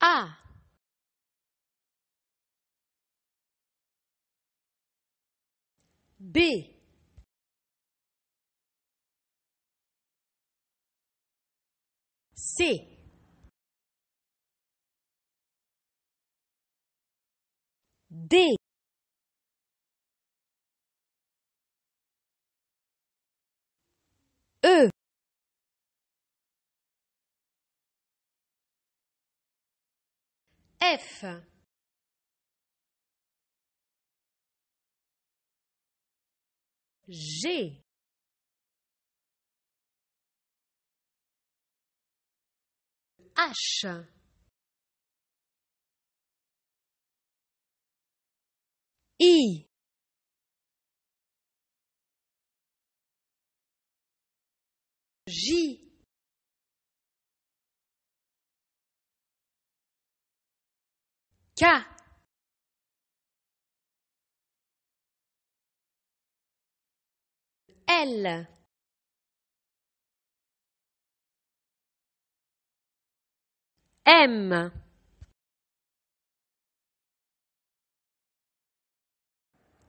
A B C D E F G H I J K L M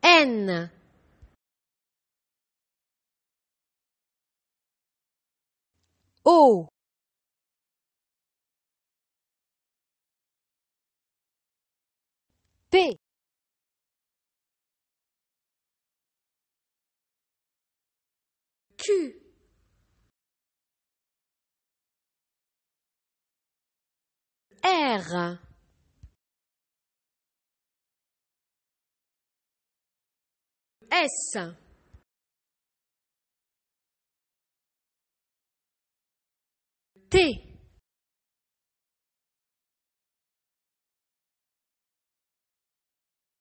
N O Q R S T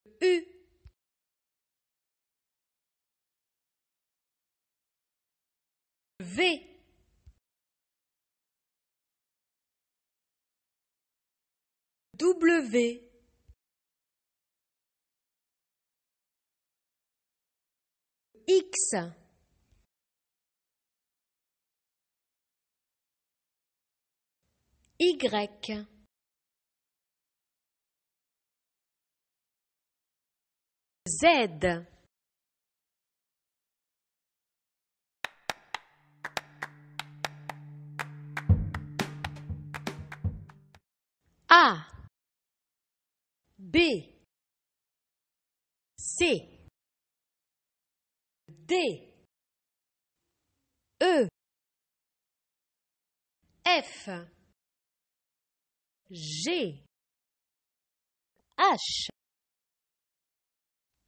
U, v W X Y Z. A. B. C. D. E. F. G. H.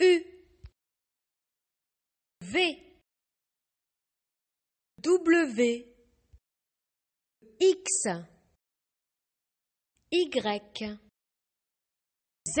U V W X Y Z